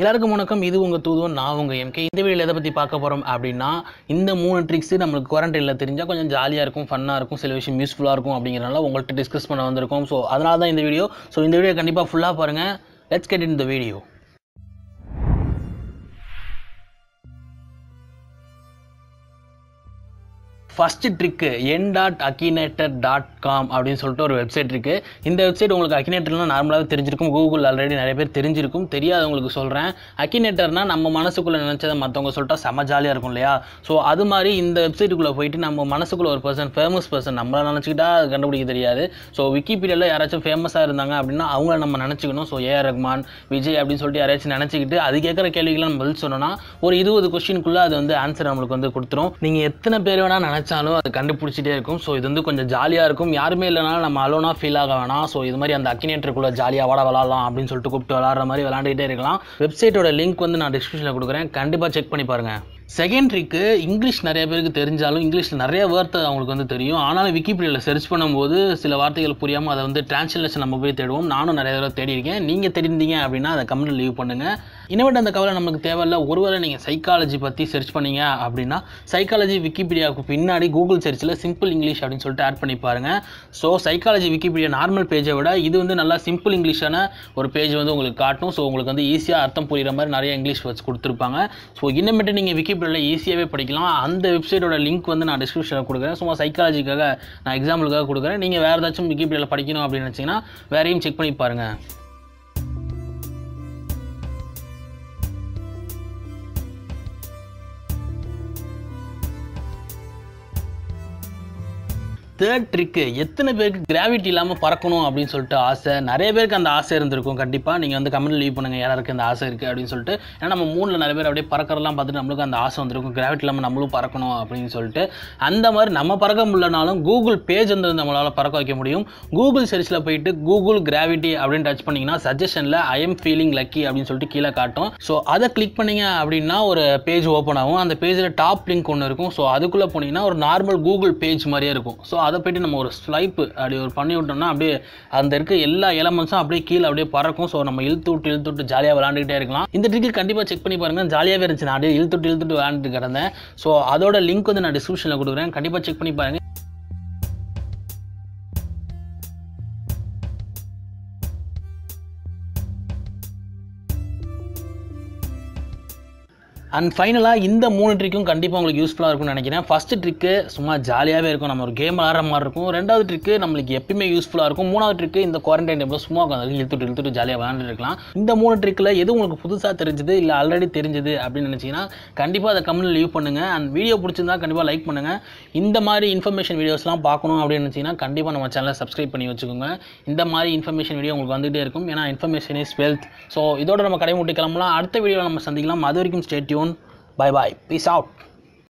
எல்லாருக்கும் வணக்கம் இது உங்கள் தூதுவன் நான் உங்கள் எம்கே இந்த வீடியோ எதை பற்றி பார்க்க போகிறோம் அப்படின்னா இந்த மூணு ட்ரிக்ஸு நம்மளுக்கு குவாரண்டைனில் தெரிஞ்சால் கொஞ்சம் ஜாலியாக இருக்கும் ஃபன்னாக இருக்கும் சில விஷயம் யூஸ்ஃபுல்லாக இருக்கும் அப்படிங்கிறனால உங்கள்கிட்ட டிஸ்கஸ் பண்ண வந்திருக்கோம் ஸோ அதனால தான் இந்த வீடியோ ஸோ இந்த வீடியோ கண்டிப்பாக ஃபுல்லாக பாருங்கள் let's get in the video first trick en dot Akinator dot com அப்படின்னு சொல்லிட்டு ஒரு வெப்சைட் இருக்குது இந்த வெப்சைட் உங்களுக்கு அக்கினேட்டர்லாம் நார்மலாகவே தெரிஞ்சிருக்கும் கூகுள் ஆல்ரெடி நிறைய பேர் தெரிஞ்சிருக்கும் தெரியாதவங்களுக்கு சொல்கிறேன் அக்கினேட்டர்னால் நம்ம மனசுக்குள்ளே நினச்சதை மற்றவங்க சொல்லிட்டா செம ஜாலியாக இருக்கும் இல்லையா ஸோ அது மாதிரி இந்த வெப்சைட்டுக்குள்ளே போயிட்டு நம்ம மனசுக்குள்ள ஒரு பர்சன் ஃபேமஸ் பர்சன் நம்மளை நினச்சிக்கிட்டா அது கண்டுபிடிக்க தெரியாது ஸோ விக்கிபீடியாவில் யாராச்சும் ஃபேமஸாக இருந்தாங்க அப்படின்னா அவங்கள நம்ம நினச்சிக்கணும் ஸோ ஏஆர் ரஹ்மான் விஜய் அப்படின்னு சொல்லிட்டு யாராச்சும் நினச்சிக்கிட்டு அது கேட்குற கேள்விகளை நம்ம பதில் சொன்னோன்னா ஒரு இருபது கொஸ்டினுக்குள்ளே அது வந்து ஆன்சர் நம்மளுக்கு வந்து கொடுத்துரும் நீங்கள் எத்தனை பேர் வேணால் நினச்சி நினச்சாலும் அது கண்டுபிடிச்சிட்டே இருக்கும் ஸோ இது வந்து கொஞ்சம் ஜாலியாக இருக்கும் யாருமே இல்லைனாலும் நம்ம அலோனாக ஃபீல் ஆக வேணாம் ஸோ இது மாதிரி அந்த அக்கினேட்டருக்குள்ளே ஜாலியாக வாட விளாட்லாம் அப்படின்னு சொல்லிட்டு கூப்பிட்டு விளாட்ற மாதிரி விளாண்டுகிட்டே இருக்கலாம் வெப்சைட்டோட லிங்க் வந்து நான் டிஸ்கிரிப்ஷனில் கொடுக்குறேன் கண்டிப்பாக செக் பண்ணி பாருங்கள் செகண்ட் ட்ரிக்கு இங்கிலீஷ் நிறைய பேருக்கு தெரிஞ்சாலும் இங்கிலீஷில் நிறைய வார்த்தை அவங்களுக்கு வந்து தெரியும் ஆனாலும் விக்கிபீடியாவில் சர்ச் பண்ணும்போது சில வார்த்தைகள் புரியாமல் அதை வந்து டிரான்ஸ்லேஷன் நம்ம போய் தேடுவோம் நானும் நிறைய தடவை தேடி இருக்கேன் நீங்கள் தெரிந்தீங்க அப்படின்னா அதை கமெண்ட் லீவ் பண்ணுங்கள் இனிமேட்டு அந்த கவலை நமக்கு தேவையில்ல ஒருவேளை நீங்கள் சைக்காலஜி பற்றி சர்ச் பண்ணீங்க அப்படின்னா சைக்காலஜி விக்கிபீடியாவுக்கு பின்னாடி கூகுள் சர்ச்சில் சிம்பிள் இங்கிலீஷ் அப்படின்னு சொல்லிட்டு ஆட் பண்ணி பாருங்கள் ஸோ சைக்காலஜி விக்கிபீடியா நார்மல் பேஜை விட இது வந்து நல்லா சிம்பிள் இங்கிலீஷான ஒரு பேஜ் வந்து உங்களுக்கு காட்டும் ஸோ உங்களுக்கு வந்து ஈஸியாக அர்த்தம் புரிகிற மாதிரி நிறைய இங்கிலீஷ் வச்சு கொடுத்துருப்பாங்க ஸோ இனிமேட்டு நீங்கள் விக்கிபீடியாவில் ஈஸியாகவே படிக்கலாம் அந்த வெப்சைட்டோட லிங்க் வந்து நான் டிஸ்கிரிப்ஷனில் கொடுக்குறேன் சும்மா சைக்காலஜிக்காக நான் எக்ஸாம்பிளுக்காக கொடுக்குறேன் நீங்கள் வேறு ஏதாச்சும் விக்கிபீடியாவில் படிக்கணும் அப்படின்னு நினச்சிங்கன்னா வேறையும் செக் பண்ணி பாருங்கள் தேர்ட் ட்ரிக்கு எத்தனை பேருக்கு கிராவிட்டி இல்லாமல் பறக்கணும் அப்படின்னு சொல்லிட்டு ஆசை நிறைய பேருக்கு அந்த ஆசை இருந்திருக்கும் கண்டிப்பாக நீங்கள் வந்து கமெண்ட் லீவ் பண்ணுங்கள் யாராருக்கு அந்த ஆசை இருக்குது அப்படின்னு சொல்லிட்டு ஏன்னா நம்ம மூணில் நிறைய பேர் அப்படியே பறக்கிறலாம் பார்த்துட்டு நம்மளுக்கு அந்த ஆசை வந்திருக்கும் கிராவிட்டி இல்லாமல் நம்மளும் பறக்கணும் அப்படின்னு சொல்லிட்டு அந்த மாதிரி நம்ம பறக்க முடியலனாலும் கூகுள் பேஜ் வந்து நம்மளால் பறக்க வைக்க முடியும் கூகுள் சர்ச்சில் போயிட்டு கூகுள் கிராவிட்டி அப்படின்னு டச் பண்ணிங்கன்னா சஜஷனில் ஐ எம் ஃபீலிங் லக்கி அப்படின்னு சொல்லிட்டு கீழே காட்டும் ஸோ அதை கிளிக் பண்ணிங்க அப்படின்னா ஒரு பேஜ் ஓப்பன் ஆகும் அந்த பேஜில் டாப் லிங்க் ஒன்று இருக்கும் ஸோ அதுக்குள்ளே போனீங்கன்னா ஒரு நார்மல் கூகுள் பேஜ் மாதிரியே இருக்கும் ஸோ அதை போய்ட்டு நம்ம ஒரு ஸ்லைப்பு அப்படி ஒரு பண்ணி விட்டோம்னா அப்படியே அந்த இருக்க எல்லா எலமெண்ட்ஸும் அப்படியே கீழே அப்படியே பறக்கும் ஸோ நம்ம இழுத்து விட்டு இழுத்து விட்டு ஜாலியாக விளாண்டுக்கிட்டே இருக்கலாம் இந்த ட்ரிக்கு கண்டிப்பாக செக் பண்ணி பாருங்கள் ஜாலியாகவே இருந்துச்சு நான் அப்படியே இழுத்துட்டு இழுத்துட்டு விளாண்டுட்டு கிடந்தேன் ஸோ அதோட லிங்க் வந்து நான் டிஸ்கிரிப்ஷனில் கொடுக்குறேன் கண்டிப்பாக செக் பண்ணி பாருங்கள் அண்ட் ஃபைனலாக இந்த மூணு ட்ரிக்கும் கண்டிப்பாக உங்களுக்கு யூஸ்ஃபுல்லாக இருக்கும்னு நினைக்கிறேன் ஃபஸ்ட்டு ட்ரிக்கு சும்மா ஜாலியாகவே இருக்கும் நம்ம ஒரு கேம் ஆடுற மாதிரி இருக்கும் ரெண்டாவது ட்ரிக்கு நம்மளுக்கு எப்பயுமே யூஸ்ஃபுல்லாக இருக்கும் மூணாவது ட்ரிக்கு இந்த குவாரண்டைன் டைமில் சும்மா உட்காந்து இழுத்துட்டு இழுத்துட்டு ஜாலியாக விளாண்டுருக்கலாம் இந்த மூணு ட்ரிக்கில் எது உங்களுக்கு புதுசாக தெரிஞ்சது இல்லை ஆல்ரெடி தெரிஞ்சது அப்படின்னு நினச்சிங்கன்னா கண்டிப்பாக அதை கம்மியில் லீவ் பண்ணுங்கள் அண்ட் வீடியோ பிடிச்சிருந்தா கண்டிப்பாக லைக் பண்ணுங்கள் இந்த மாதிரி இன்ஃபர்மேஷன் வீடியோஸ்லாம் பார்க்கணும் அப்படின்னு நினச்சிங்கன்னா கண்டிப்பாக நம்ம சேனலை சப்ஸ்கிரைப் பண்ணி வச்சுக்கோங்க இந்த மாதிரி இன்ஃபர்மேஷன் வீடியோ உங்களுக்கு வந்துகிட்டே இருக்கும் ஏன்னா இன்ஃபர்மேஷன் இஸ் வெல்த் ஸோ இதோட நம்ம கடைமுட்டி கிளம்பலாம் அடுத்த வீடியோவில் நம்ம சந்திக்கலாம் அது வரைக்கும் stay tuned soon bye bye peace out